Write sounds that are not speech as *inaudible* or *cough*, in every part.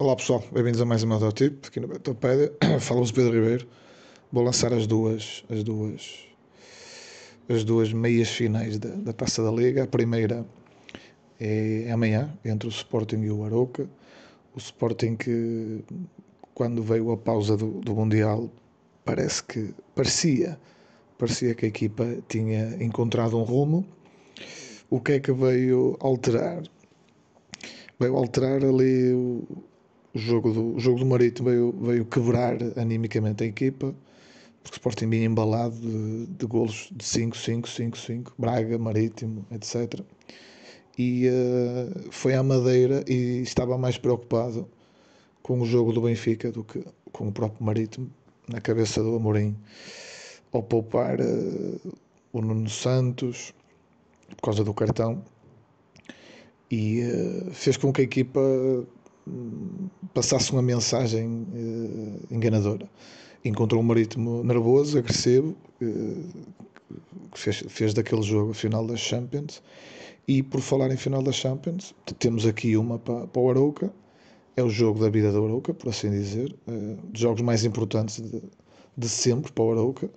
Olá pessoal, bem-vindos a mais uma um Tipo, aqui na Betopédia. *coughs* Falamos vos Pedro Ribeiro. Vou lançar as duas, as duas, as duas meias finais da, da Taça da Liga. A primeira é, é amanhã, entre o Sporting e o Aroca. O Sporting que, quando veio a pausa do, do Mundial, parece que parecia, parecia que a equipa tinha encontrado um rumo. O que é que veio alterar? Veio alterar ali o o jogo do, jogo do Marítimo veio, veio quebrar animicamente a equipa, porque o Sporting vinha embalado de, de golos de 5, 5, 5, 5, Braga, Marítimo, etc. E uh, foi à Madeira e estava mais preocupado com o jogo do Benfica do que com o próprio Marítimo, na cabeça do Amorim, ao poupar uh, o Nuno Santos por causa do cartão. E uh, fez com que a equipa passasse uma mensagem eh, enganadora. Encontrou um marítimo nervoso, agressivo, eh, que fez, fez daquele jogo a final da Champions. E por falar em final da Champions, temos aqui uma para, para o Arouca. É o jogo da vida do Arouca, por assim dizer. Eh, dos jogos mais importantes de, de sempre para o Arouca.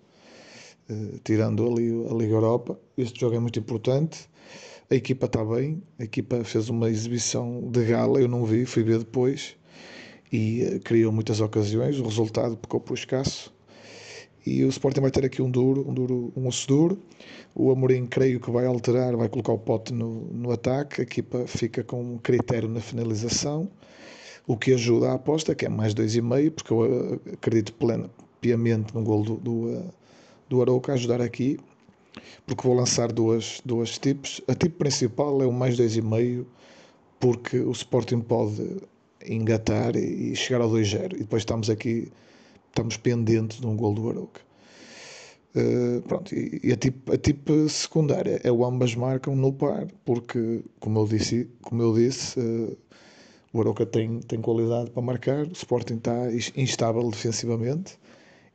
Uh, tirando ali a Liga Europa. Este jogo é muito importante. A equipa está bem, a equipa fez uma exibição de gala, eu não vi, fui ver depois e eh, criou muitas ocasiões. O resultado ficou por escasso. E o Sporting vai ter aqui um duro, um duro, um osso duro. O Amorim creio que vai alterar, vai colocar o pote no, no ataque. A equipa fica com um critério na finalização, o que ajuda a aposta, que é mais 2,5, porque eu eh, acredito plenamente piamente no gol do, do, eh, do Arouca a ajudar aqui, porque vou lançar duas, duas tipos. A tipo principal é o mais 2,5, porque o Sporting pode engatar e chegar ao 2-0. E depois estamos aqui, estamos pendentes de um gol do Aroca. Uh, eh, pronto, e, e a, tipo, a tip secundária é o ambas marcam no par, porque, como eu disse, como eu disse uh, o Aroca tem, tem qualidade para marcar, o Sporting está instável defensivamente,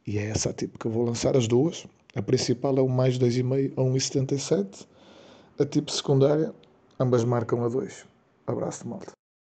e é essa a tipo que eu vou lançar as duas. A principal é o mais 2,5 a 1,77, a tipo secundária, ambas marcam a 2. Abraço, malta.